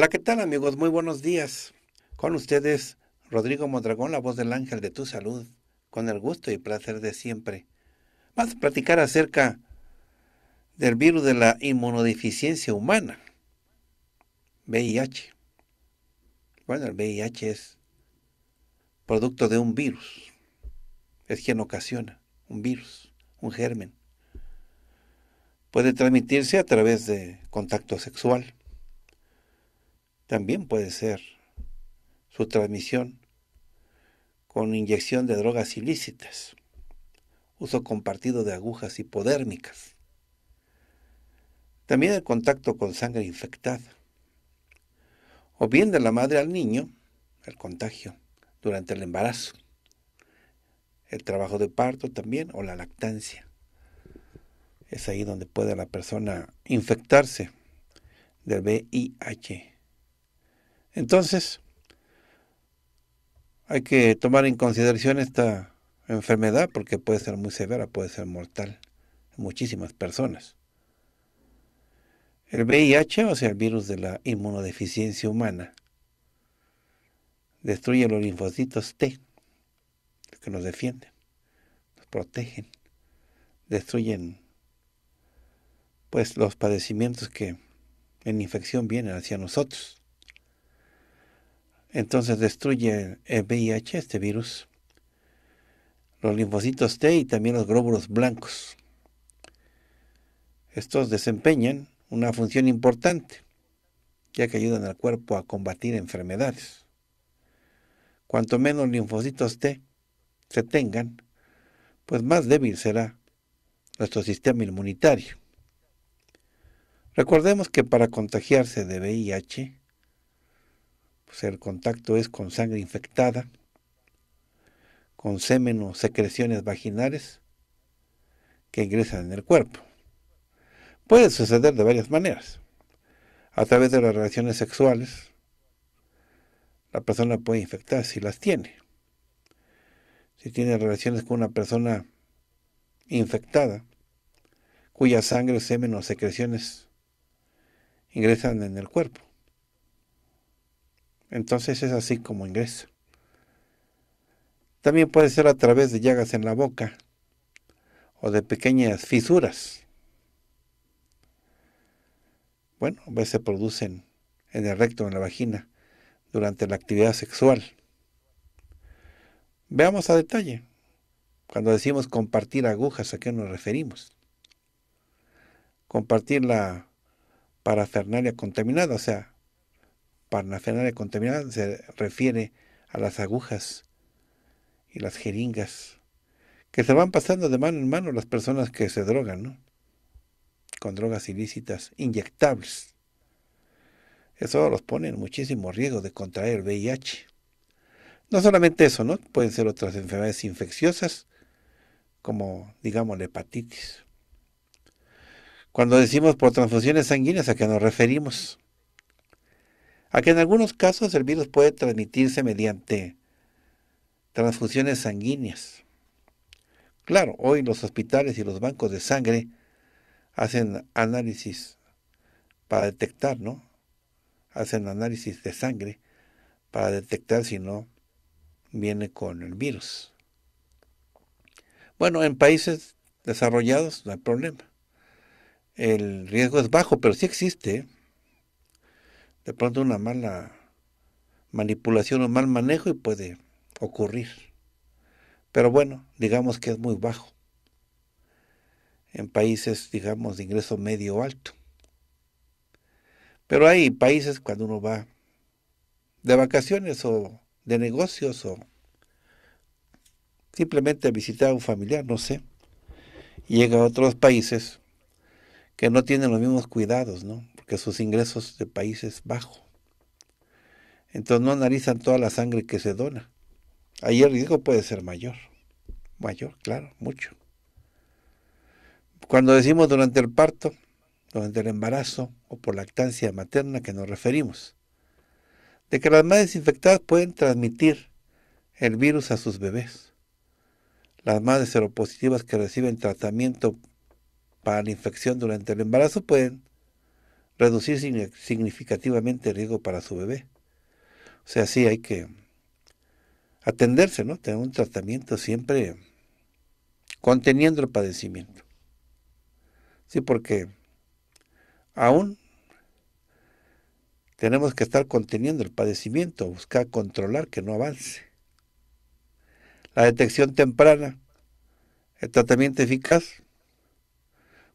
Hola, ¿qué tal amigos? Muy buenos días. Con ustedes, Rodrigo Modragón, la voz del ángel de tu salud, con el gusto y placer de siempre. Vamos a platicar acerca del virus de la inmunodeficiencia humana, VIH. Bueno, el VIH es producto de un virus. Es quien ocasiona un virus, un germen. Puede transmitirse a través de contacto sexual también puede ser su transmisión con inyección de drogas ilícitas, uso compartido de agujas hipodérmicas, también el contacto con sangre infectada, o bien de la madre al niño, el contagio durante el embarazo, el trabajo de parto también, o la lactancia. Es ahí donde puede la persona infectarse del VIH entonces, hay que tomar en consideración esta enfermedad porque puede ser muy severa, puede ser mortal en muchísimas personas. El VIH, o sea, el virus de la inmunodeficiencia humana, destruye los linfocitos T, que nos defienden, nos protegen, destruyen pues los padecimientos que en infección vienen hacia nosotros entonces destruye el VIH, este virus, los linfocitos T y también los glóbulos blancos. Estos desempeñan una función importante, ya que ayudan al cuerpo a combatir enfermedades. Cuanto menos linfocitos T se tengan, pues más débil será nuestro sistema inmunitario. Recordemos que para contagiarse de VIH pues, el contacto es con sangre infectada, con semen o secreciones vaginales que ingresan en el cuerpo. Puede suceder de varias maneras. A través de las relaciones sexuales, la persona puede infectar si las tiene. Si tiene relaciones con una persona infectada, cuya sangre, semen o secreciones ingresan en el cuerpo. Entonces es así como ingreso. También puede ser a través de llagas en la boca o de pequeñas fisuras. Bueno, a veces se producen en el recto, en la vagina, durante la actividad sexual. Veamos a detalle. Cuando decimos compartir agujas, ¿a qué nos referimos? Compartir la parafernalia contaminada, o sea, nacionales contaminada se refiere a las agujas y las jeringas que se van pasando de mano en mano las personas que se drogan, ¿no? Con drogas ilícitas, inyectables. Eso los pone en muchísimo riesgo de contraer VIH. No solamente eso, ¿no? Pueden ser otras enfermedades infecciosas, como, digamos, la hepatitis. Cuando decimos por transfusiones sanguíneas, ¿a qué nos referimos? a que en algunos casos el virus puede transmitirse mediante transfusiones sanguíneas. Claro, hoy los hospitales y los bancos de sangre hacen análisis para detectar, ¿no? Hacen análisis de sangre para detectar si no viene con el virus. Bueno, en países desarrollados no hay problema. El riesgo es bajo, pero sí existe. ¿eh? de pronto una mala manipulación o mal manejo y puede ocurrir. Pero bueno, digamos que es muy bajo. En países, digamos, de ingreso medio o alto. Pero hay países cuando uno va de vacaciones o de negocios o simplemente a visitar a un familiar, no sé, llega a otros países que no tienen los mismos cuidados, ¿no? que sus ingresos de Países Bajos. Entonces no analizan toda la sangre que se dona. Ahí el riesgo puede ser mayor. Mayor, claro, mucho. Cuando decimos durante el parto, durante el embarazo o por lactancia materna que nos referimos, de que las madres infectadas pueden transmitir el virus a sus bebés. Las madres seropositivas que reciben tratamiento para la infección durante el embarazo pueden reducir significativamente el riesgo para su bebé. O sea, sí hay que atenderse, ¿no? Tener un tratamiento siempre conteniendo el padecimiento. Sí, porque aún tenemos que estar conteniendo el padecimiento, buscar controlar que no avance. La detección temprana, el tratamiento eficaz,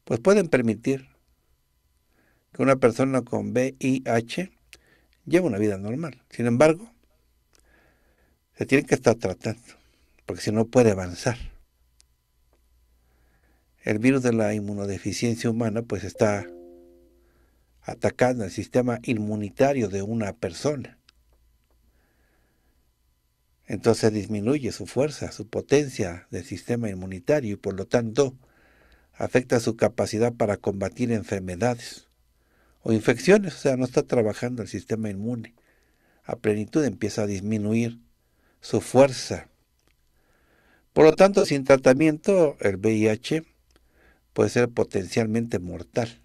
pues pueden permitir que una persona con VIH lleva una vida normal. Sin embargo, se tiene que estar tratando, porque si no puede avanzar. El virus de la inmunodeficiencia humana pues está atacando el sistema inmunitario de una persona. Entonces disminuye su fuerza, su potencia del sistema inmunitario y por lo tanto afecta su capacidad para combatir enfermedades o infecciones, o sea, no está trabajando el sistema inmune. A plenitud empieza a disminuir su fuerza. Por lo tanto, sin tratamiento, el VIH puede ser potencialmente mortal.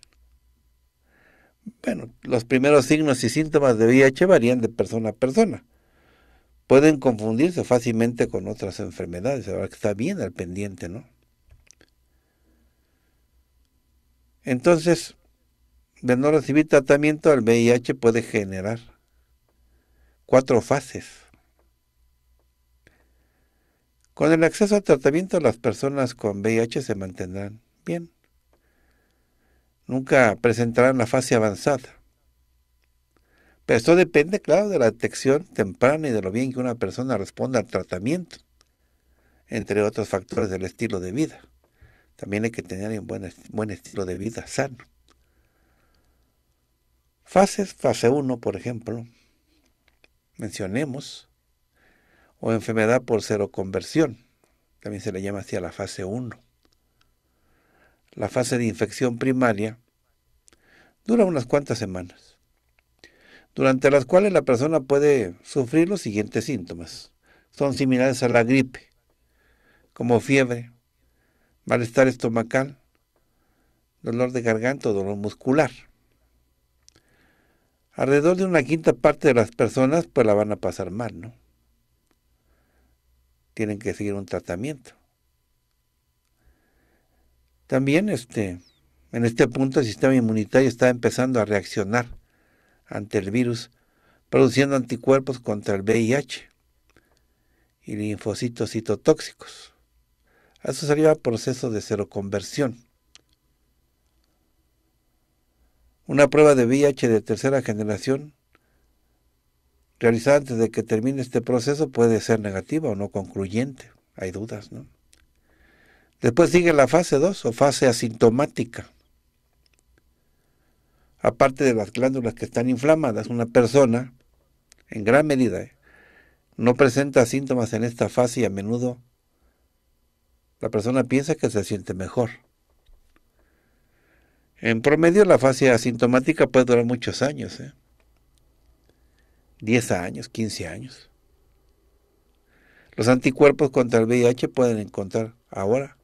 Bueno, los primeros signos y síntomas de VIH varían de persona a persona. Pueden confundirse fácilmente con otras enfermedades, ahora que está bien al pendiente, ¿no? Entonces, de no recibir tratamiento el VIH puede generar cuatro fases. Con el acceso al tratamiento las personas con VIH se mantendrán bien. Nunca presentarán la fase avanzada. Pero esto depende, claro, de la detección temprana y de lo bien que una persona responda al tratamiento, entre otros factores del estilo de vida. También hay que tener un buen, buen estilo de vida sano. Fases, fase 1, por ejemplo, mencionemos, o enfermedad por seroconversión, también se le llama así a la fase 1. La fase de infección primaria dura unas cuantas semanas, durante las cuales la persona puede sufrir los siguientes síntomas. Son similares a la gripe, como fiebre, malestar estomacal, dolor de garganta o dolor muscular alrededor de una quinta parte de las personas pues la van a pasar mal, ¿no? Tienen que seguir un tratamiento. También este, en este punto el sistema inmunitario está empezando a reaccionar ante el virus, produciendo anticuerpos contra el VIH y linfocitos citotóxicos. eso se proceso de seroconversión. Una prueba de VIH de tercera generación realizada antes de que termine este proceso puede ser negativa o no concluyente. Hay dudas, ¿no? Después sigue la fase 2 o fase asintomática. Aparte de las glándulas que están inflamadas, una persona, en gran medida, ¿eh? no presenta síntomas en esta fase y a menudo la persona piensa que se siente mejor. En promedio la fase asintomática puede durar muchos años, 10 ¿eh? años, 15 años. Los anticuerpos contra el VIH pueden encontrar ahora,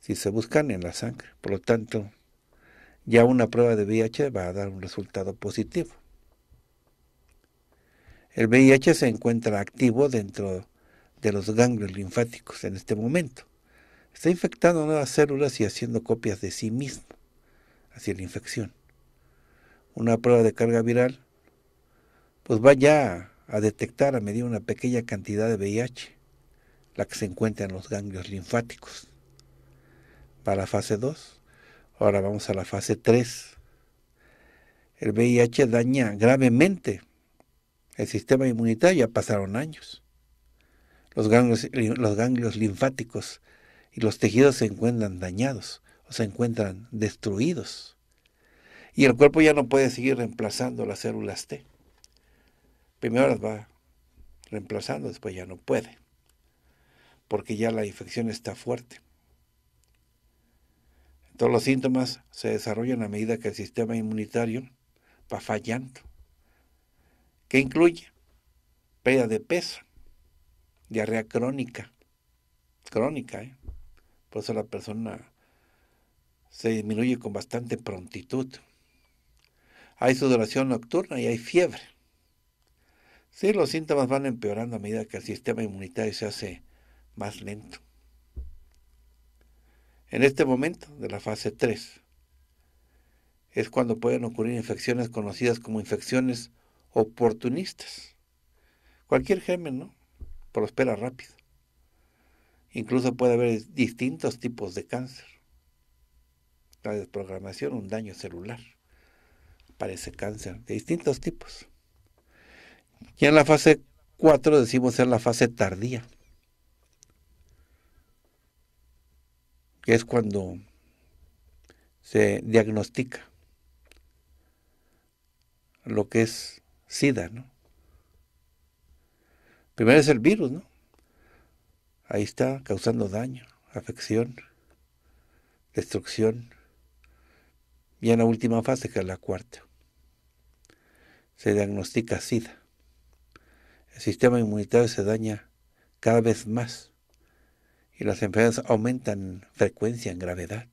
si se buscan en la sangre. Por lo tanto, ya una prueba de VIH va a dar un resultado positivo. El VIH se encuentra activo dentro de los ganglios linfáticos en este momento. Está infectando nuevas células y haciendo copias de sí mismo hacia la infección. Una prueba de carga viral, pues va ya a detectar a medir una pequeña cantidad de VIH, la que se encuentra en los ganglios linfáticos. Va a la fase 2, ahora vamos a la fase 3. El VIH daña gravemente el sistema inmunitario, ya pasaron años. Los ganglios, los ganglios linfáticos y los tejidos se encuentran dañados se encuentran destruidos. Y el cuerpo ya no puede seguir reemplazando las células T. Primero las va reemplazando, después ya no puede, porque ya la infección está fuerte. Todos los síntomas se desarrollan a medida que el sistema inmunitario va fallando. que incluye? Pérdida de peso, diarrea crónica, crónica, ¿eh? por eso la persona se disminuye con bastante prontitud. Hay sudoración nocturna y hay fiebre. Sí, los síntomas van empeorando a medida que el sistema inmunitario se hace más lento. En este momento de la fase 3 es cuando pueden ocurrir infecciones conocidas como infecciones oportunistas. Cualquier germen, Prospera rápido. Incluso puede haber distintos tipos de cáncer desprogramación, un daño celular. Parece cáncer de distintos tipos. Y en la fase 4 decimos es la fase tardía, que es cuando se diagnostica lo que es SIDA, ¿no? Primero es el virus, ¿no? Ahí está causando daño, afección, destrucción. Y en la última fase, que es la cuarta, se diagnostica SIDA. El sistema inmunitario se daña cada vez más y las enfermedades aumentan en frecuencia, en gravedad.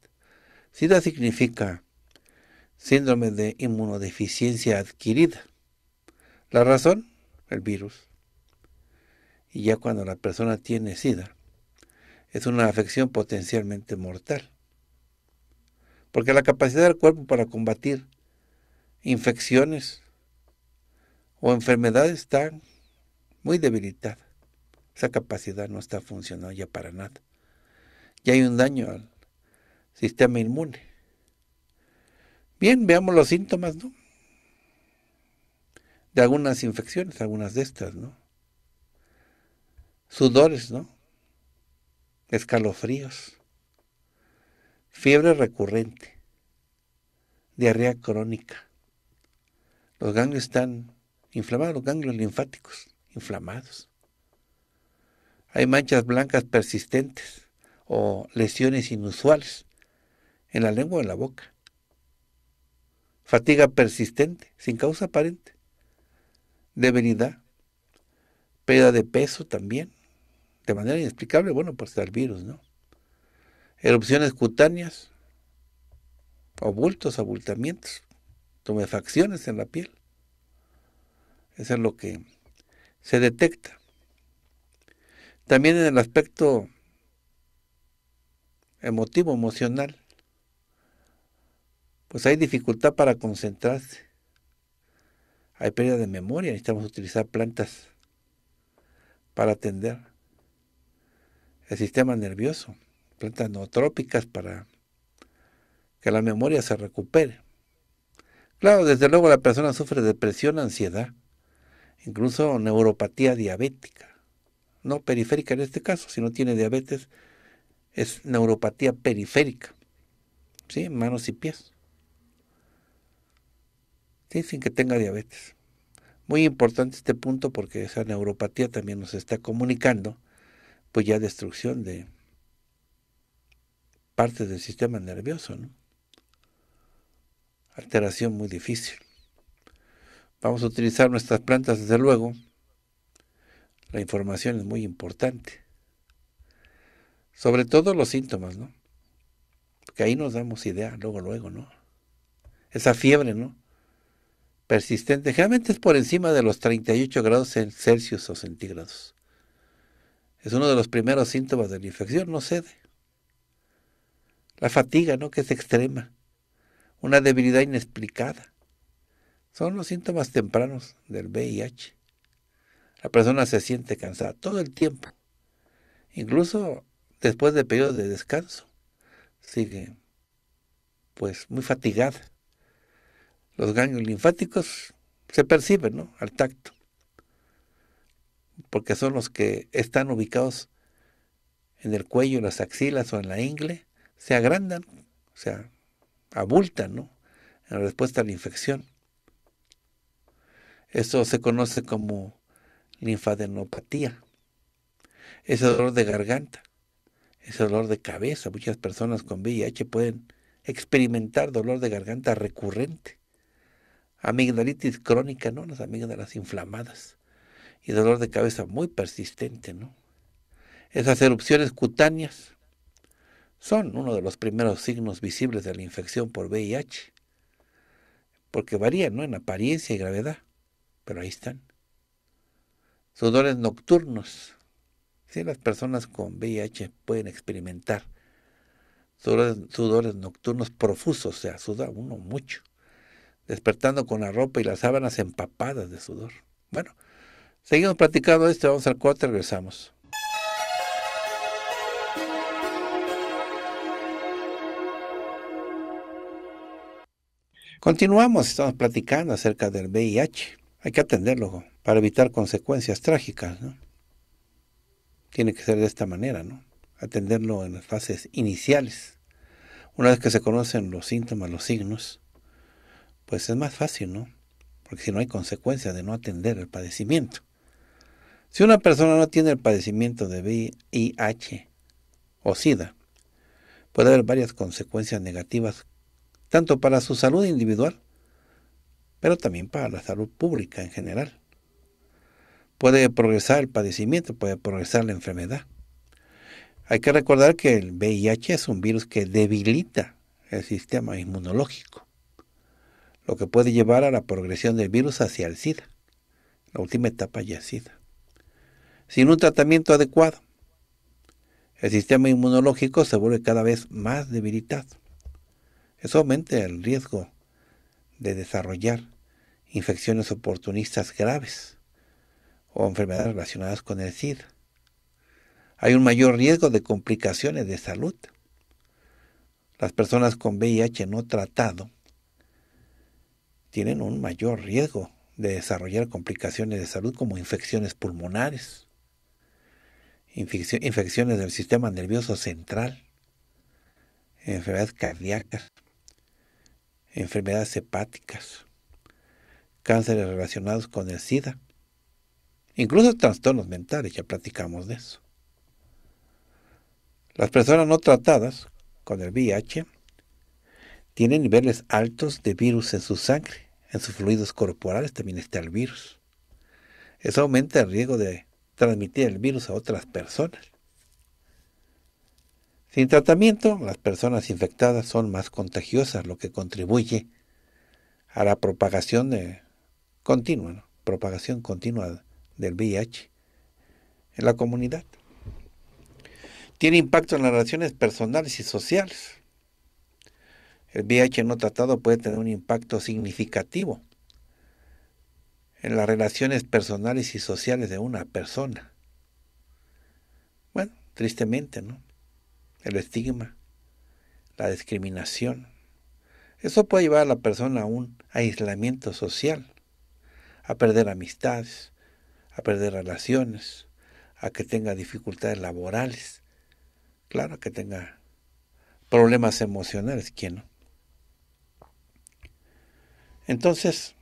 SIDA significa síndrome de inmunodeficiencia adquirida. La razón, el virus. Y ya cuando la persona tiene SIDA, es una afección potencialmente mortal. Porque la capacidad del cuerpo para combatir infecciones o enfermedades está muy debilitada. Esa capacidad no está funcionando ya para nada. Ya hay un daño al sistema inmune. Bien, veamos los síntomas, ¿no? De algunas infecciones, algunas de estas, ¿no? Sudores, ¿no? Escalofríos, fiebre recurrente, diarrea crónica. Los ganglios están inflamados, los ganglios linfáticos, inflamados. Hay manchas blancas persistentes o lesiones inusuales en la lengua o en la boca. Fatiga persistente, sin causa aparente. Debilidad. Pérdida de peso también, de manera inexplicable, bueno, por ser el virus, ¿no? erupciones cutáneas, abultos, abultamientos, tumefacciones en la piel. Eso es lo que se detecta. También en el aspecto emotivo, emocional, pues hay dificultad para concentrarse. Hay pérdida de memoria, necesitamos utilizar plantas para atender el sistema nervioso plantas nootrópicas para que la memoria se recupere. Claro, desde luego la persona sufre depresión, ansiedad, incluso neuropatía diabética. No periférica en este caso, si no tiene diabetes, es neuropatía periférica. ¿Sí? Manos y pies. ¿Sí? Sin que tenga diabetes. Muy importante este punto porque esa neuropatía también nos está comunicando, pues ya destrucción de partes del sistema nervioso. ¿no? Alteración muy difícil. Vamos a utilizar nuestras plantas, desde luego. La información es muy importante. Sobre todo los síntomas, ¿no? Porque ahí nos damos idea, luego, luego, ¿no? Esa fiebre, ¿no? Persistente. Generalmente es por encima de los 38 grados Celsius o centígrados. Es uno de los primeros síntomas de la infección, no cede la fatiga, ¿no? que es extrema, una debilidad inexplicada. Son los síntomas tempranos del VIH. La persona se siente cansada todo el tiempo, incluso después de periodo de descanso. Sigue, pues, muy fatigada. Los ganglios linfáticos se perciben ¿no? al tacto, porque son los que están ubicados en el cuello, en las axilas o en la ingle, se agrandan, o sea, abultan, ¿no? En respuesta a la infección. Eso se conoce como linfadenopatía. Ese dolor de garganta, ese dolor de cabeza. Muchas personas con VIH pueden experimentar dolor de garganta recurrente. Amigdalitis crónica, ¿no? Las amígdalas inflamadas. Y dolor de cabeza muy persistente, ¿no? Esas erupciones cutáneas son uno de los primeros signos visibles de la infección por VIH, porque varían ¿no? en apariencia y gravedad, pero ahí están. Sudores nocturnos. Sí, las personas con VIH pueden experimentar sudores, sudores nocturnos profusos, o sea, suda uno mucho, despertando con la ropa y las sábanas empapadas de sudor. Bueno, seguimos platicando esto, vamos al corte, regresamos. Continuamos, estamos platicando acerca del VIH. Hay que atenderlo para evitar consecuencias trágicas. Tiene que ser de esta manera, ¿no? atenderlo en las fases iniciales. Una vez que se conocen los síntomas, los signos, pues es más fácil, ¿no? Porque si no hay consecuencias de no atender el padecimiento. Si una persona no tiene el padecimiento de VIH o SIDA, puede haber varias consecuencias negativas tanto para su salud individual, pero también para la salud pública en general. Puede progresar el padecimiento, puede progresar la enfermedad. Hay que recordar que el VIH es un virus que debilita el sistema inmunológico, lo que puede llevar a la progresión del virus hacia el SIDA. La última etapa ya SIDA. Sin un tratamiento adecuado, el sistema inmunológico se vuelve cada vez más debilitado. Eso aumenta el riesgo de desarrollar infecciones oportunistas graves o enfermedades relacionadas con el SIDA. Hay un mayor riesgo de complicaciones de salud. Las personas con VIH no tratado tienen un mayor riesgo de desarrollar complicaciones de salud como infecciones pulmonares, infecciones del sistema nervioso central, enfermedades cardíacas, enfermedades hepáticas, cánceres relacionados con el SIDA, incluso trastornos mentales, ya platicamos de eso. Las personas no tratadas con el VIH tienen niveles altos de virus en su sangre, en sus fluidos corporales también está el virus. Eso aumenta el riesgo de transmitir el virus a otras personas. Sin tratamiento, las personas infectadas son más contagiosas, lo que contribuye a la propagación continua, propagación continua del VIH en la comunidad. Tiene impacto en las relaciones personales y sociales. El VIH no tratado puede tener un impacto significativo en las relaciones personales y sociales de una persona. Bueno, tristemente, ¿no? el estigma, la discriminación. Eso puede llevar a la persona a un aislamiento social, a perder amistades, a perder relaciones, a que tenga dificultades laborales, claro, que tenga problemas emocionales, ¿quién no? Entonces,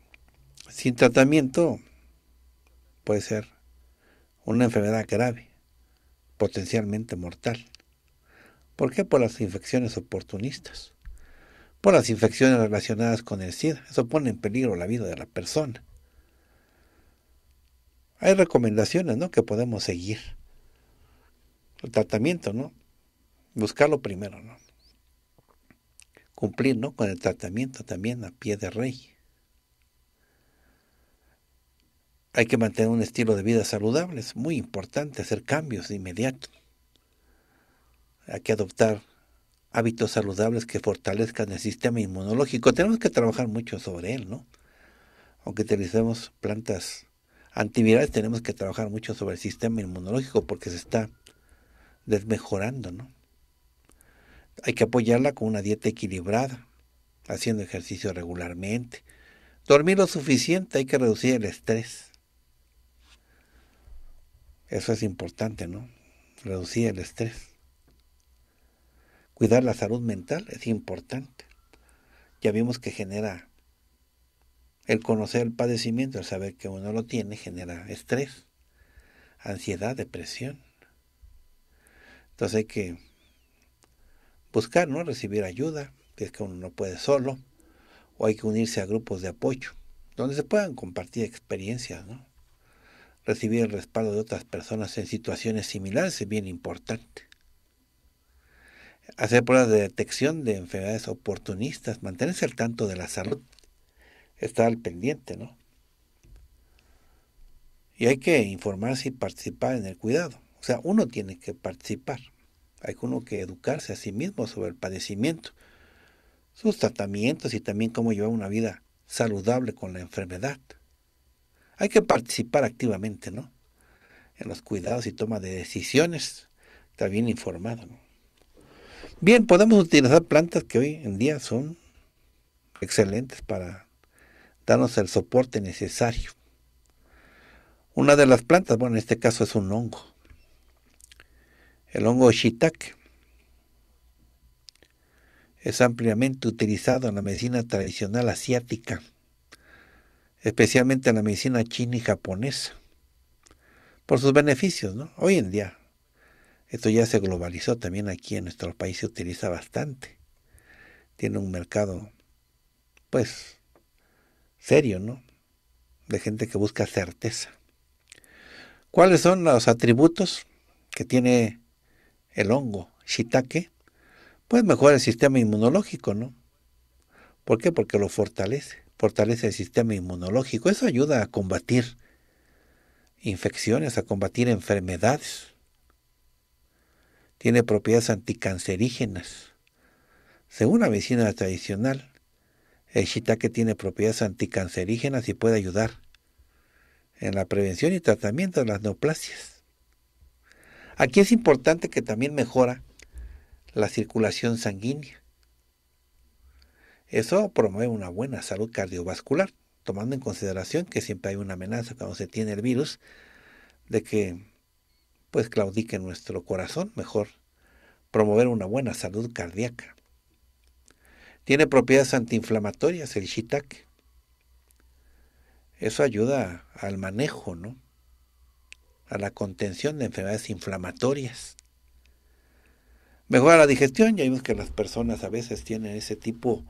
sin tratamiento puede ser una enfermedad grave, potencialmente mortal. ¿Por qué? Por las infecciones oportunistas, por las infecciones relacionadas con el SIDA. Eso pone en peligro la vida de la persona. Hay recomendaciones ¿no? que podemos seguir. El tratamiento, ¿no? Buscarlo primero, ¿no? Cumplir ¿no? con el tratamiento también a pie de rey. Hay que mantener un estilo de vida saludable, es muy importante hacer cambios de inmediato. Hay que adoptar hábitos saludables que fortalezcan el sistema inmunológico. Tenemos que trabajar mucho sobre él, ¿no? Aunque utilicemos plantas antivirales, tenemos que trabajar mucho sobre el sistema inmunológico porque se está desmejorando, ¿no? Hay que apoyarla con una dieta equilibrada, haciendo ejercicio regularmente. Dormir lo suficiente, hay que reducir el estrés. Eso es importante, ¿no? Reducir el estrés. Cuidar la salud mental es importante. Ya vimos que genera el conocer el padecimiento, el saber que uno lo tiene, genera estrés, ansiedad, depresión. Entonces hay que buscar, ¿no? Recibir ayuda, que es que uno no puede solo, o hay que unirse a grupos de apoyo, donde se puedan compartir experiencias, ¿no? Recibir el respaldo de otras personas en situaciones similares es bien importante hacer pruebas de detección de enfermedades oportunistas, mantenerse al tanto de la salud, estar al pendiente, ¿no? Y hay que informarse y participar en el cuidado. O sea, uno tiene que participar. Hay uno que educarse a sí mismo sobre el padecimiento, sus tratamientos y también cómo llevar una vida saludable con la enfermedad. Hay que participar activamente, ¿no? En los cuidados y toma de decisiones, también bien informado, ¿no? Bien, podemos utilizar plantas que hoy en día son excelentes para darnos el soporte necesario. Una de las plantas, bueno, en este caso es un hongo, el hongo shiitake. Es ampliamente utilizado en la medicina tradicional asiática, especialmente en la medicina china y japonesa, por sus beneficios, ¿no? Hoy en día esto ya se globalizó también aquí en nuestro país, se utiliza bastante. Tiene un mercado, pues, serio, ¿no? De gente que busca certeza. ¿Cuáles son los atributos que tiene el hongo shiitake? Pues mejora el sistema inmunológico, ¿no? ¿Por qué? Porque lo fortalece, fortalece el sistema inmunológico. Eso ayuda a combatir infecciones, a combatir enfermedades tiene propiedades anticancerígenas. Según la medicina tradicional, el shiitake tiene propiedades anticancerígenas y puede ayudar en la prevención y tratamiento de las neoplasias. Aquí es importante que también mejora la circulación sanguínea. Eso promueve una buena salud cardiovascular, tomando en consideración que siempre hay una amenaza cuando se tiene el virus de que pues claudique nuestro corazón, mejor promover una buena salud cardíaca. Tiene propiedades antiinflamatorias el shiitake. Eso ayuda al manejo, ¿no? A la contención de enfermedades inflamatorias. Mejora la digestión, ya vimos que las personas a veces tienen ese tipo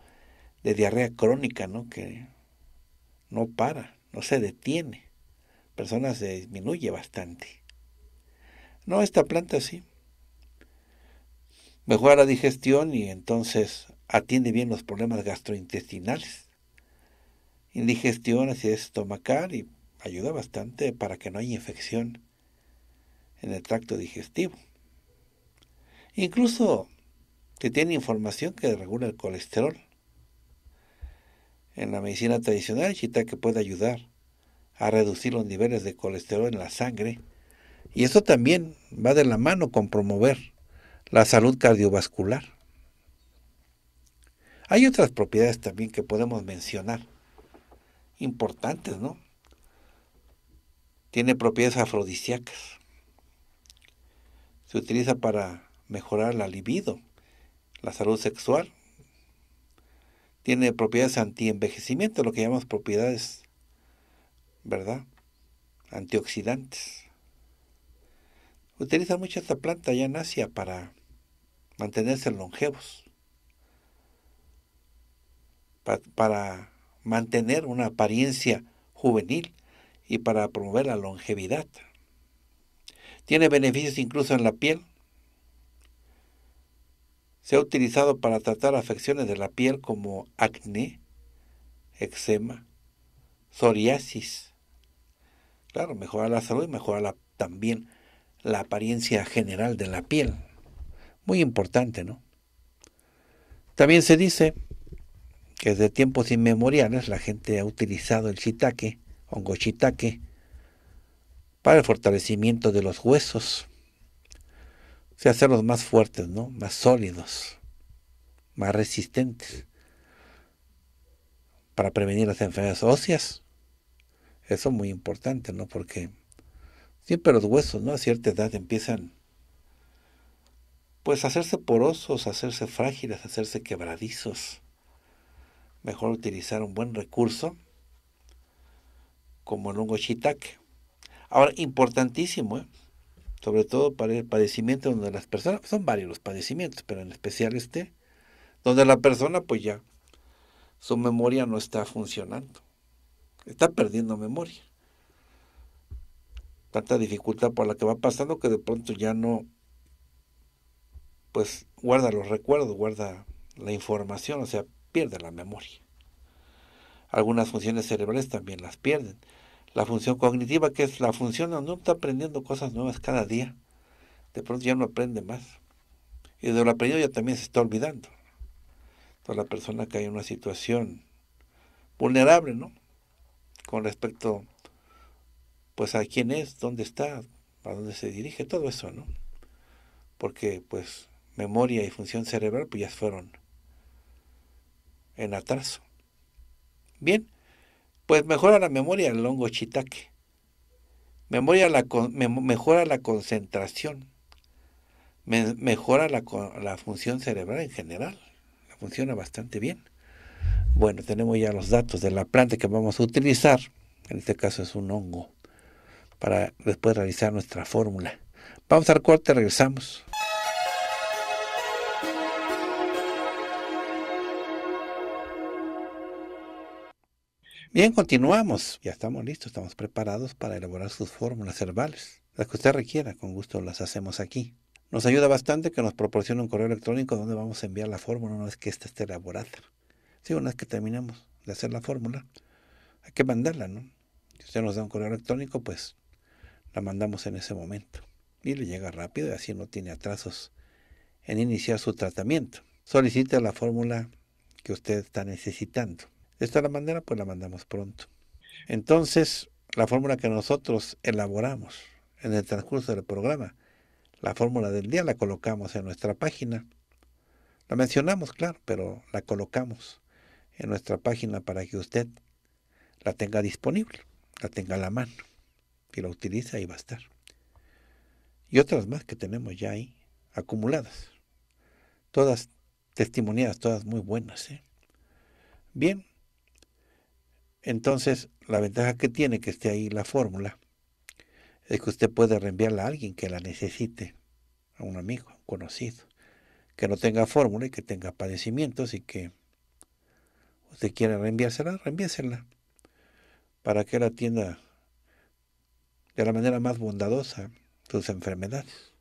de diarrea crónica, ¿no? Que no para, no se detiene. Personas se disminuye bastante. No, esta planta sí. Mejora la digestión y entonces atiende bien los problemas gastrointestinales. Indigestión, es estomacal y ayuda bastante para que no haya infección en el tracto digestivo. Incluso que tiene información que regula el colesterol. En la medicina tradicional, cita que puede ayudar a reducir los niveles de colesterol en la sangre y eso también va de la mano con promover la salud cardiovascular. Hay otras propiedades también que podemos mencionar, importantes, ¿no? Tiene propiedades afrodisíacas. Se utiliza para mejorar la libido, la salud sexual. Tiene propiedades antienvejecimiento, lo que llamamos propiedades, ¿verdad? Antioxidantes utiliza mucho esta planta allá en Asia para mantenerse longevos, para, mantener una apariencia juvenil y para promover la longevidad. Tiene beneficios incluso en la piel. Se ha utilizado para tratar afecciones de la piel como acné, eczema, psoriasis. Claro, mejora la salud y mejora la, también la apariencia general de la piel. Muy importante, ¿no? También se dice que desde tiempos inmemoriales la gente ha utilizado el shiitake, hongo shiitake, para el fortalecimiento de los huesos. O sea, hacerlos más fuertes, ¿no? Más sólidos, más resistentes. Para prevenir las enfermedades óseas. Eso es muy importante, ¿no? Porque pero los huesos, ¿no? A cierta edad empiezan pues a hacerse porosos, a hacerse frágiles, a hacerse quebradizos. Mejor utilizar un buen recurso como el hongo shiitake. Ahora, importantísimo, ¿eh? sobre todo para el padecimiento donde las personas, pues, son varios los padecimientos, pero en especial este, donde la persona pues ya su memoria no está funcionando, está perdiendo memoria tanta dificultad por la que va pasando que de pronto ya no, pues guarda los recuerdos, guarda la información, o sea, pierde la memoria. Algunas funciones cerebrales también las pierden. La función cognitiva, que es la función donde uno está aprendiendo cosas nuevas cada día, de pronto ya no aprende más. Y de lo aprendido ya también se está olvidando. Entonces la persona hay en una situación vulnerable, ¿no? Con respecto pues a quién es, dónde está, a dónde se dirige, todo eso, ¿no? Porque pues memoria y función cerebral pues ya fueron en atraso. Bien, pues mejora la memoria el hongo chitaque Memoria la, mejora la concentración. mejora la, la función cerebral en general. funciona bastante bien. Bueno, tenemos ya los datos de la planta que vamos a utilizar. En este caso es un hongo para después realizar nuestra fórmula. Vamos al corte, regresamos. Bien, continuamos. Ya estamos listos, estamos preparados para elaborar sus fórmulas herbales. Las que usted requiera, con gusto las hacemos aquí. Nos ayuda bastante que nos proporcione un correo electrónico donde vamos a enviar la fórmula una vez que ésta esté elaborada. Sí, una vez que terminamos de hacer la fórmula, hay que mandarla, ¿no? Si usted nos da un correo electrónico, pues la mandamos en ese momento. Y le llega rápido y así no tiene atrasos en iniciar su tratamiento. Solicita la fórmula que usted está necesitando. De esta la manera, pues la mandamos pronto. Entonces, la fórmula que nosotros elaboramos en el transcurso del programa, la fórmula del día la colocamos en nuestra página. La mencionamos, claro, pero la colocamos en nuestra página para que usted la tenga disponible, la tenga a la mano y la utiliza y va a estar. Y otras más que tenemos ya ahí, acumuladas. Todas testimoniadas, todas muy buenas. ¿eh? Bien, entonces la ventaja que tiene que esté ahí la fórmula es que usted puede reenviarla a alguien que la necesite, a un amigo, un conocido, que no tenga fórmula y que tenga padecimientos y que usted quiera reenviársela, Reenviársela. para que la tienda de la manera más bondadosa sus enfermedades.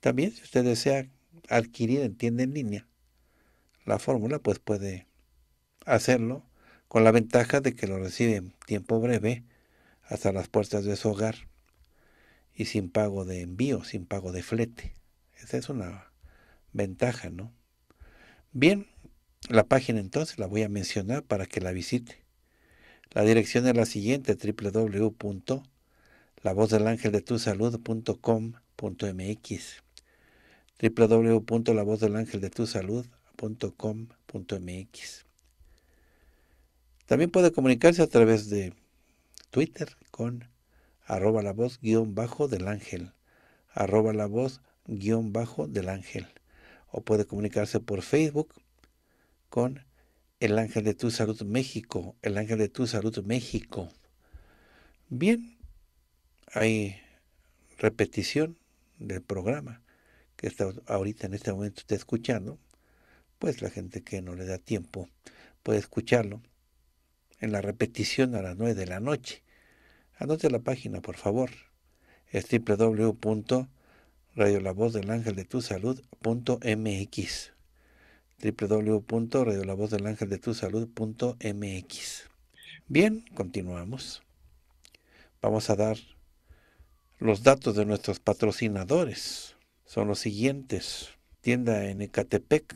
También si usted desea adquirir en tienda en línea la fórmula, pues puede hacerlo con la ventaja de que lo recibe en tiempo breve hasta las puertas de su hogar y sin pago de envío, sin pago de flete. Esa es una ventaja, ¿no? Bien, la página entonces la voy a mencionar para que la visite. La dirección es la siguiente, www la voz del ángel de tu salud.com.mx mx También puede comunicarse a través de Twitter con arroba la voz guión bajo del ángel, arroba la voz guión bajo del ángel. O puede comunicarse por Facebook con el ángel de tu salud México, el ángel de tu salud México. Bien, hay repetición del programa que está ahorita en este momento está escuchando, pues la gente que no le da tiempo puede escucharlo en la repetición a las 9 de la noche. Anote la página, por favor. Es www.radiolavozdelangeldetusalud.mx salud.mx. Bien, continuamos. Vamos a dar los datos de nuestros patrocinadores son los siguientes. Tienda en Ecatepec,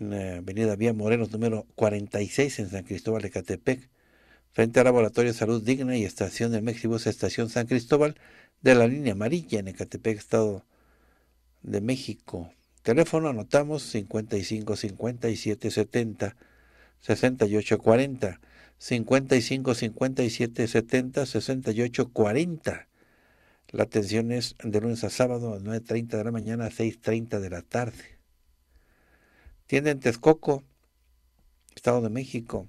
en eh, Avenida Vía Morelos número 46 en San Cristóbal, Ecatepec, frente al Laboratorio de Salud Digna y Estación del México, Estación San Cristóbal, de la línea amarilla en Ecatepec, Estado de México. Teléfono anotamos 55 57 70 68 40 55 57 70 68 40 la atención es de lunes a sábado, a 9.30 de la mañana a 6.30 de la tarde. Tienda en Texcoco, Estado de México,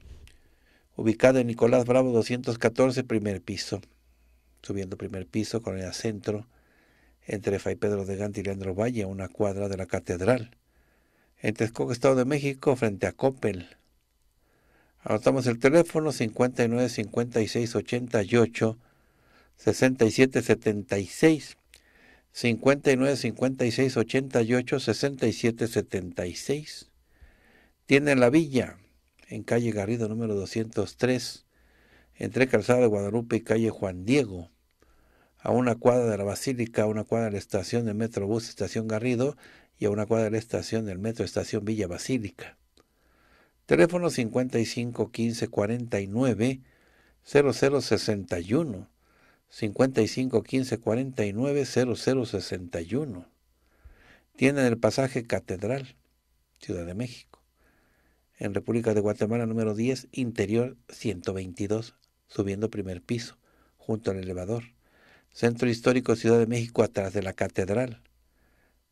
ubicado en Nicolás Bravo 214, primer piso. Subiendo primer piso, con el Centro, entre Fray Pedro de Gante y Leandro Valle, una cuadra de la Catedral. En Texcoco, Estado de México, frente a Coppel. Anotamos el teléfono 59 56 88 67 76 59 56 88 67 76 tiene la villa en calle Garrido número 203 entre calzada de Guadalupe y calle Juan Diego a una cuadra de la Basílica, a una cuadra de la estación del Metrobús Estación Garrido y a una cuadra de la estación del Metro Estación Villa Basílica. Teléfono 55 15 49 0061 55 15 49 61. Tienen el pasaje Catedral, Ciudad de México. En República de Guatemala número 10, interior 122, subiendo primer piso, junto al elevador. Centro Histórico Ciudad de México, atrás de la Catedral.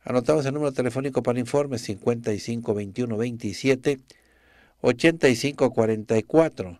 Anotamos el número telefónico para informes 55 21 27 85 44.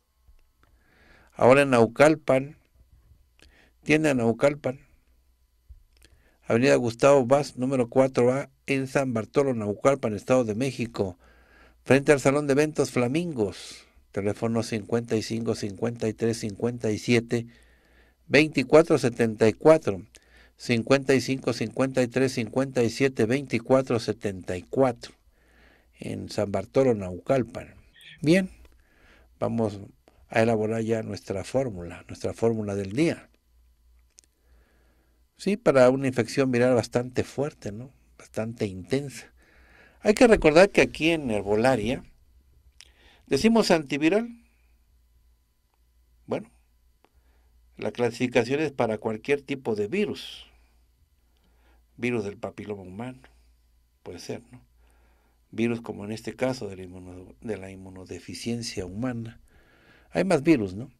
Ahora en Naucalpan, tienda Naucalpan, Avenida Gustavo Vaz, número 4A, en San Bartolo, Naucalpan, Estado de México, frente al Salón de Eventos Flamingos, teléfono 55 53 57 2474 55 53 57 24 en San Bartolo, Naucalpan. Bien, vamos a elaborar ya nuestra fórmula, nuestra fórmula del día. Sí, para una infección viral bastante fuerte, ¿no? Bastante intensa. Hay que recordar que aquí en herbolaria decimos antiviral. Bueno, la clasificación es para cualquier tipo de virus. Virus del papiloma humano, puede ser, ¿no? Virus como en este caso de la, inmunodeficiencia humana hay más virus, ¿no?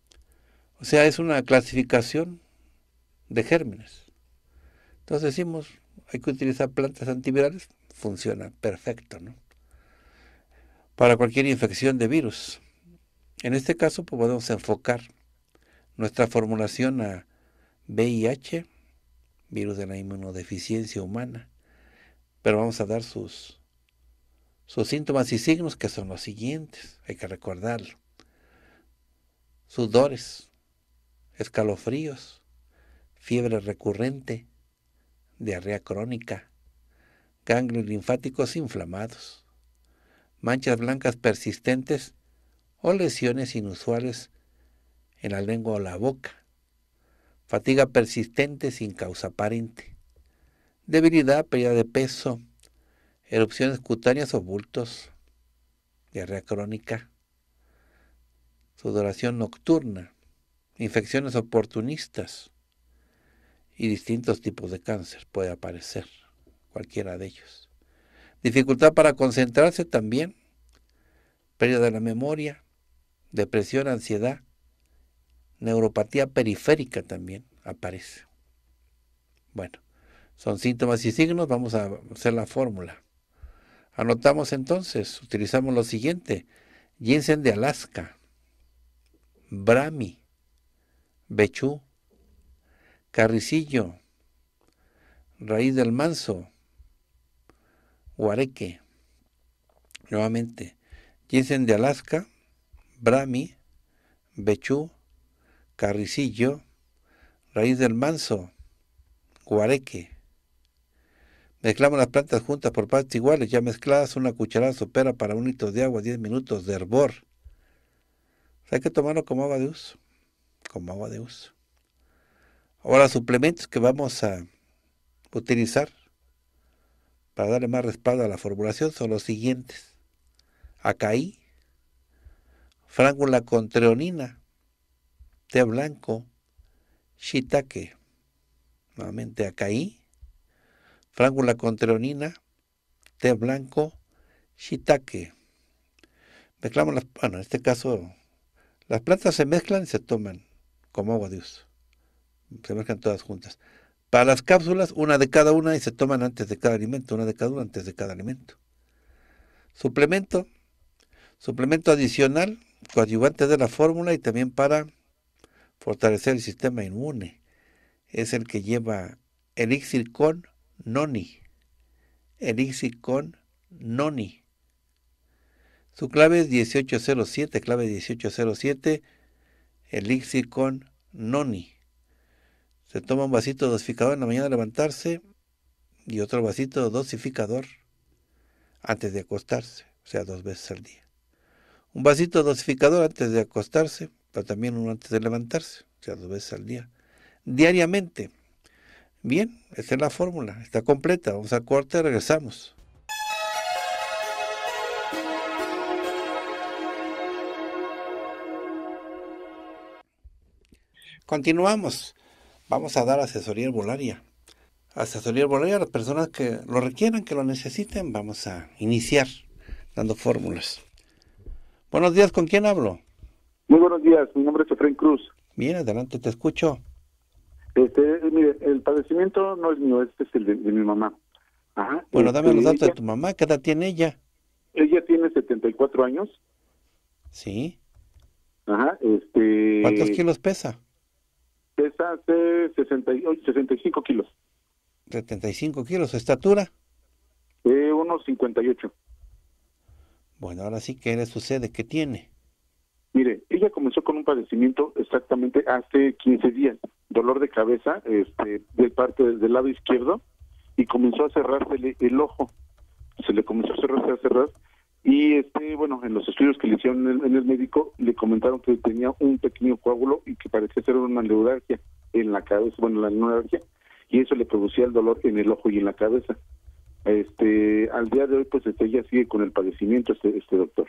O sea, es una clasificación de gérmenes. Entonces decimos, hay que utilizar plantas antivirales, funciona perfecto, ¿no? Para cualquier infección de virus. En este caso pues, podemos enfocar nuestra formulación a VIH, virus de la inmunodeficiencia humana, pero vamos a dar sus, sus síntomas y signos que son los siguientes, hay que recordarlo sudores, escalofríos, fiebre recurrente, diarrea crónica, ganglios linfáticos inflamados, manchas blancas persistentes o lesiones inusuales en la lengua o la boca, fatiga persistente sin causa aparente, debilidad, pérdida de peso, erupciones cutáneas o bultos, diarrea crónica, sudoración nocturna, infecciones oportunistas y distintos tipos de cáncer puede aparecer, cualquiera de ellos. Dificultad para concentrarse también, pérdida de la memoria, depresión, ansiedad, neuropatía periférica también aparece. Bueno, son síntomas y signos, vamos a hacer la fórmula. Anotamos entonces, utilizamos lo siguiente, Jensen de Alaska, Brami, Bechú, Carricillo, Raíz del Manso, Guareque, nuevamente, Jensen de Alaska, Brami, Bechú, Carricillo, Raíz del Manso, Guareque. Mezclamos las plantas juntas por partes iguales, ya mezcladas, una cucharada sopera para un litro de agua, 10 minutos de hervor. Hay que tomarlo como agua de uso, como agua de uso. Ahora, suplementos que vamos a utilizar para darle más respaldo a la formulación son los siguientes. Acaí, frángula con treonina, té blanco, shiitake. Nuevamente acaí, frángula con treonina, té blanco, shiitake. Mezclamos las, bueno, en este caso las plantas se mezclan y se toman como agua de uso. Se mezclan todas juntas. Para las cápsulas, una de cada una y se toman antes de cada alimento, una de cada una antes de cada alimento. Suplemento, suplemento adicional, coadyuvante de la fórmula y también para fortalecer el sistema inmune. Es el que lleva elixir con noni. Elixir con noni. Su clave es 1807, clave 1807, elixir con noni. Se toma un vasito dosificador en la mañana de levantarse y otro vasito dosificador antes de acostarse, o sea, dos veces al día. Un vasito dosificador antes de acostarse, pero también uno antes de levantarse, o sea, dos veces al día. Diariamente. Bien, esta es la fórmula, está completa. Vamos a y regresamos. Continuamos. Vamos a dar asesoría herbolaria. Asesoría herbolaria a las personas que lo requieran, que lo necesiten. Vamos a iniciar dando fórmulas. Buenos días, ¿con quién hablo? Muy buenos días, mi nombre es Efraín Cruz. Bien, adelante, te escucho. Este, mire, el padecimiento no es mío, este es el de, mi mamá. Ajá. Bueno, dame los este, datos de tu mamá, ¿qué edad tiene ella? Ella tiene 74 años. Sí. Ajá, este... ¿Cuántos kilos pesa? Pesa 68, 65 kilos. 75 kilos, estatura. Eh, unos 58. Bueno, ahora sí que le sucede, ¿qué tiene? Mire, ella comenzó con un padecimiento exactamente hace 15 días, dolor de cabeza este, de parte del lado izquierdo y comenzó a cerrarse el, ojo. Se le comenzó a cerrarse a cerrar y este bueno en los estudios que le hicieron en el, médico le comentaron que tenía un pequeño coágulo y que parecía ser una neuralgia en la cabeza bueno la neuralgia y eso le producía el dolor en el ojo y en la cabeza este al día de hoy pues este ella sigue con el padecimiento este este doctor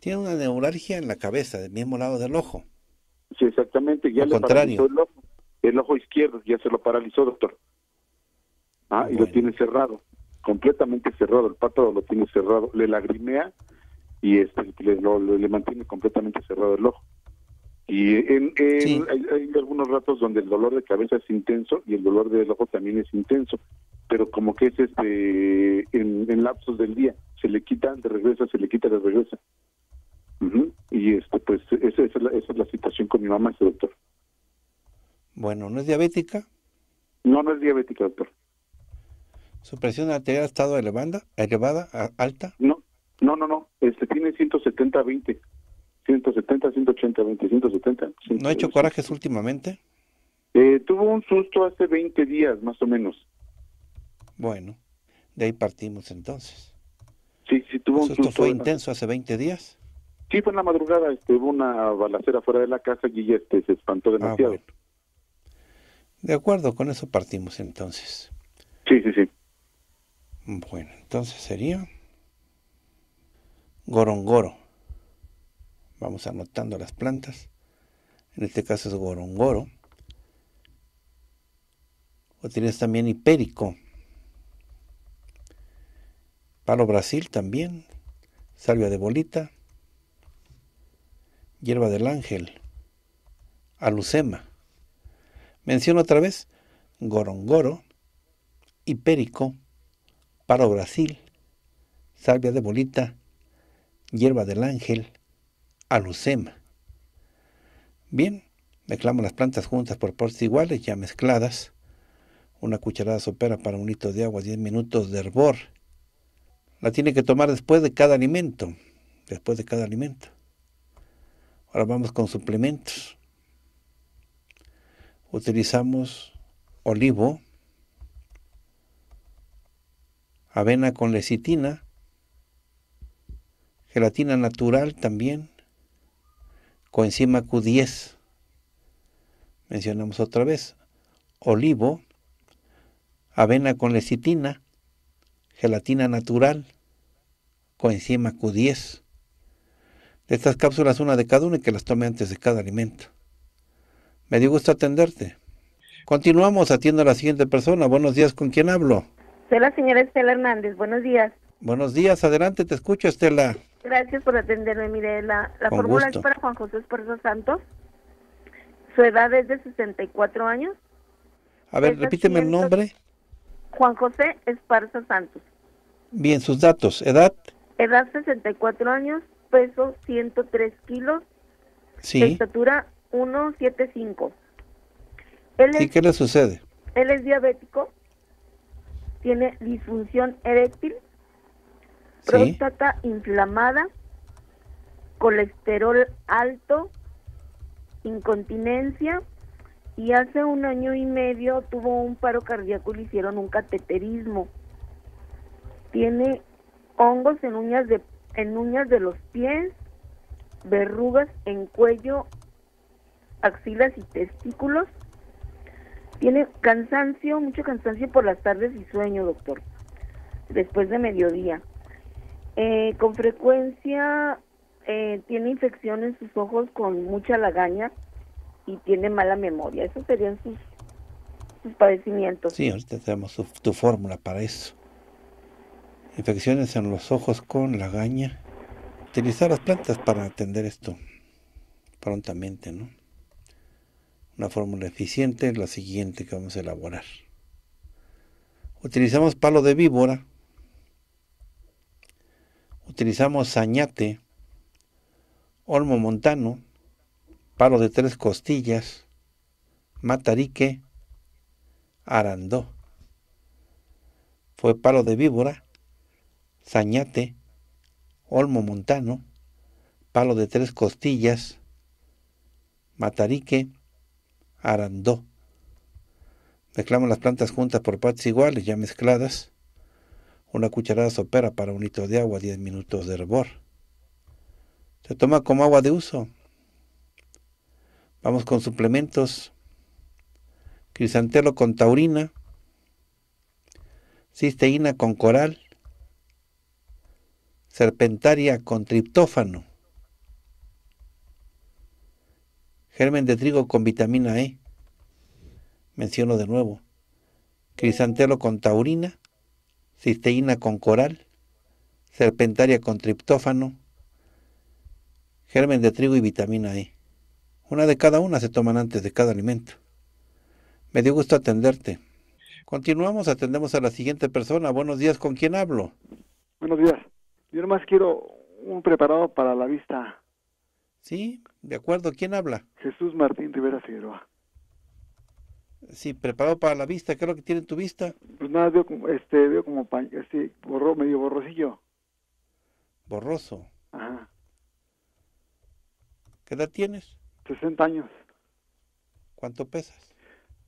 tiene una neuralgia en la cabeza del mismo lado del ojo sí exactamente ya Al le contrario. paralizó el ojo izquierdo ya se lo paralizó doctor ah y lo tiene cerrado completamente cerrado, el párpado lo tiene cerrado, le lagrimea y este, le, lo, le mantiene completamente cerrado el ojo. Y en, hay, algunos ratos donde el dolor de cabeza es intenso y el dolor del ojo también es intenso, pero como que es este en, lapsos del día, se le quita, de regresa, se le quita, de regresa. Y este pues es la, esa es la situación con mi mamá, ese doctor. Bueno, ¿no es diabética? No, no es diabética, doctor. ¿Su presión arterial ha estado elevada, elevada alta? No, no, no, no. Este tiene 170, 20. 170, 180, 20, 170. ¿No ha hecho corajes últimamente? Eh, tuvo un susto hace 20 días, más o menos. Bueno, de ahí partimos entonces. Sí, sí, tuvo un susto. fue intenso hace 20 días? Sí, fue en la madrugada. Este, hubo una balacera fuera de la casa y este se espantó ah, demasiado. De acuerdo, con eso partimos entonces. Sí, sí, sí. Bueno, entonces sería gorongoro. Vamos anotando las plantas. En este caso es gorongoro. O tienes también hipérico. Palo Brasil también. Salvia de bolita. Hierba del ángel. Alucema. Menciono otra vez gorongoro, hipérico, paro brasil, salvia de bolita, hierba del ángel, alucema. Bien, mezclamos las plantas juntas por partes iguales, ya mezcladas. Una cucharada sopera para un litro de agua, 10 minutos de hervor. La tiene que tomar después de cada alimento. Después de cada alimento. Ahora vamos con suplementos. Utilizamos olivo, avena con lecitina, gelatina natural también, coenzima Q10, mencionamos otra vez, olivo, avena con lecitina, gelatina natural, coenzima Q10. De estas cápsulas, una de cada una y que las tome antes de cada alimento. Me dio gusto atenderte. Continuamos, atiendo a la siguiente persona. Buenos días, ¿con quién hablo? Soy la señora Estela Hernández. Buenos días. Buenos días. Adelante, te escucho, Estela. Gracias por atenderme. Mire, la, la fórmula es para Juan José Esparza Santos. Su edad es de 64 años. A ver, repíteme el nombre. Juan José Esparza Santos. Bien, sus datos. ¿Edad? Edad 64 años, peso 103 kilos. Sí. Estatura 175. ¿Y qué le sucede? Él es diabético tiene disfunción eréctil, próstata inflamada, colesterol alto, incontinencia y hace un año y medio tuvo un paro cardíaco y le hicieron un cateterismo. Tiene hongos en uñas de en uñas de los pies, verrugas en cuello, axilas y testículos tiene cansancio, mucho cansancio por las tardes y sueño, doctor, después de mediodía. Eh, con frecuencia eh, tiene infección en sus ojos con mucha lagaña y tiene mala memoria. Esos serían sus, padecimientos. Sí, ahorita tenemos su, tu fórmula para eso. Infecciones en los ojos con lagaña. Utilizar las plantas para atender esto prontamente, ¿no? Una fórmula eficiente es la siguiente que vamos a elaborar. Utilizamos palo de víbora. Utilizamos sañate, olmo montano, palo de tres costillas, matarique, arandó. Fue palo de víbora, Sañate. olmo montano, palo de tres costillas, matarique, Arandó. Mezclamos las plantas juntas por partes iguales, ya mezcladas. Una cucharada sopera para un litro de agua, 10 minutos de hervor. Se toma como agua de uso. Vamos con suplementos. Crisantelo con taurina. Cisteína con coral. Serpentaria con triptófano. Germen de trigo con vitamina E. Menciono de nuevo. Crisantelo con taurina, cisteína con coral, serpentaria con triptófano, germen de trigo y vitamina E. Una de cada una se toman antes de cada alimento. Me dio gusto atenderte. Continuamos, atendemos a la siguiente persona. Buenos días, ¿con quién hablo? Buenos días. Yo más quiero un preparado para la vista. Sí, de acuerdo. ¿Quién habla? Jesús Martín Rivera Figueroa. Sí, preparado para la vista. ¿Qué es lo que tiene en tu vista? Pues nada, veo como, este, veo como, este, borró, medio borrosillo. Borroso. Ajá. ¿Qué edad tienes? 60 años. ¿Cuánto pesas?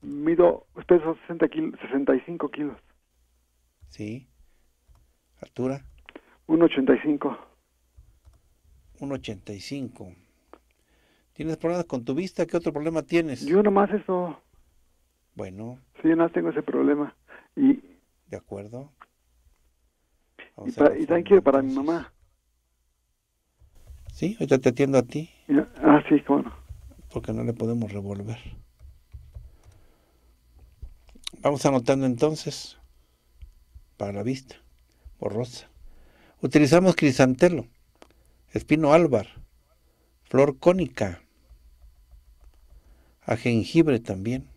Mido, peso 60 kilos, 65 kilos. Sí. ¿Altura? 1,85. 1,85. ¿Tienes problemas con tu vista? ¿Qué otro problema tienes? Yo nomás eso. Bueno. Sí, yo nomás tengo ese problema. Y... De acuerdo. y, para, para mi mamá. Sí, ahorita te atiendo a ti. Ah, sí, cómo no. Porque no le podemos revolver. Vamos anotando entonces para la vista, borrosa. Utilizamos crisantelo, espino álvar, flor cónica, a jengibre también,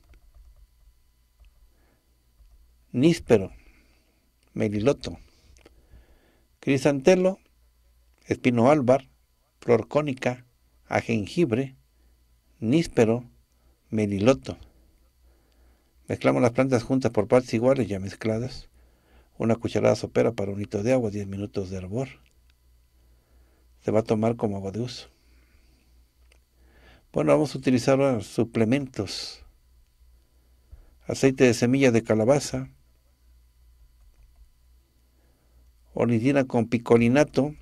níspero, meliloto, crisantelo, espino álvar, flor cónica, a jengibre, níspero, meliloto. Mezclamos las plantas juntas por partes iguales ya mezcladas. Una cucharada sopera para un hito de agua, 10 minutos de hervor. Se va a tomar como agua de uso. Bueno, vamos a utilizar suplementos. Aceite de semilla de calabaza. Ornitina con picolinato.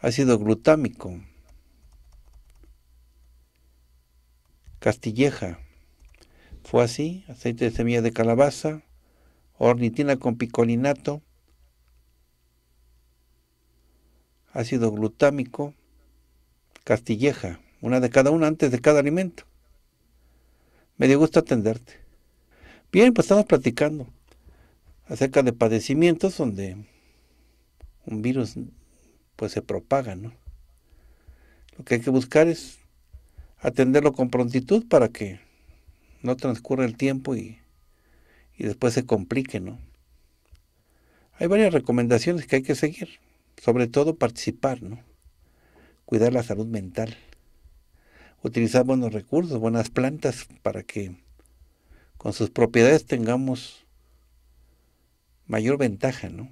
Ácido glutámico. Castilleja. Fue así, aceite de semilla de calabaza, ornitina con picolinato, ácido glutámico, castilleja una de cada una antes de cada alimento. Me dio gusto atenderte. Bien, pues estamos platicando acerca de padecimientos donde un virus pues se propaga, ¿no? Lo que hay que buscar es atenderlo con prontitud para que no transcurra el tiempo y, y después se complique, ¿no? Hay varias recomendaciones que hay que seguir, sobre todo participar, ¿no? Cuidar la salud mental utilizar buenos recursos, buenas plantas para que con sus propiedades tengamos mayor ventaja, ¿no?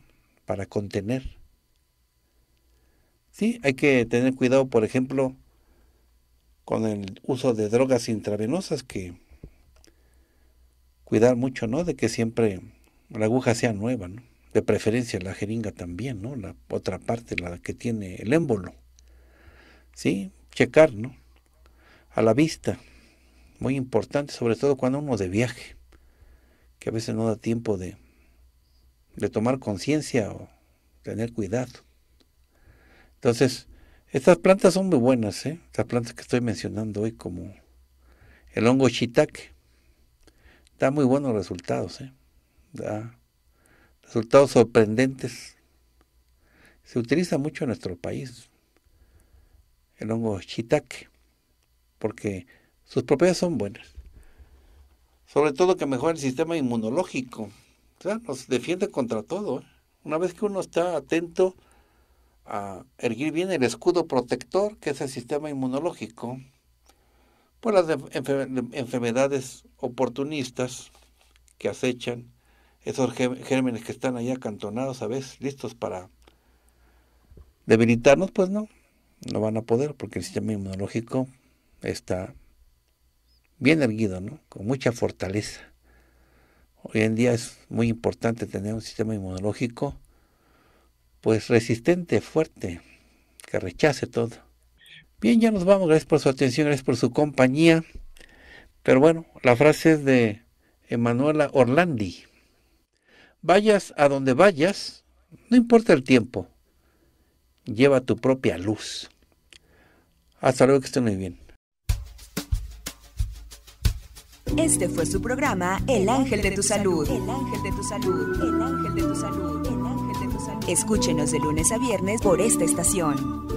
Para contener. Sí, hay que tener cuidado, por ejemplo, con el uso de drogas intravenosas, que cuidar mucho, ¿no? De que siempre la aguja sea nueva, ¿no? De preferencia la jeringa también, ¿no? La otra parte, la que tiene el émbolo. Sí, checar, ¿no? a la vista, muy importante, sobre todo cuando uno de viaje, que a veces no da tiempo de, tomar conciencia o tener cuidado. Entonces, estas plantas son muy buenas, ¿eh? estas plantas que estoy mencionando hoy, como el hongo shiitake, da muy buenos resultados, ¿eh? da resultados sorprendentes. Se utiliza mucho en nuestro país el hongo shiitake porque sus propiedades son buenas. Sobre todo que mejora el sistema inmunológico. O nos defiende contra todo. ¿eh? Una vez que uno está atento a erguir bien el escudo protector, que es el sistema inmunológico, por pues las enfermedades oportunistas que acechan, esos gérmenes que están ahí acantonados a veces, listos para debilitarnos, pues no, no van a poder porque el sistema inmunológico está bien erguido, ¿no? con mucha fortaleza. Hoy en día es muy importante tener un sistema inmunológico pues resistente, fuerte, que rechace todo. Bien, ya nos vamos. Gracias por su atención, gracias por su compañía. Pero bueno, la frase es de Emanuela Orlandi. Vayas a donde vayas, no importa el tiempo, lleva tu propia luz. Hasta luego, que estén muy bien. Este fue su programa El Ángel de tu Salud. El Ángel de tu Salud. El Escúchenos de lunes a viernes por esta estación.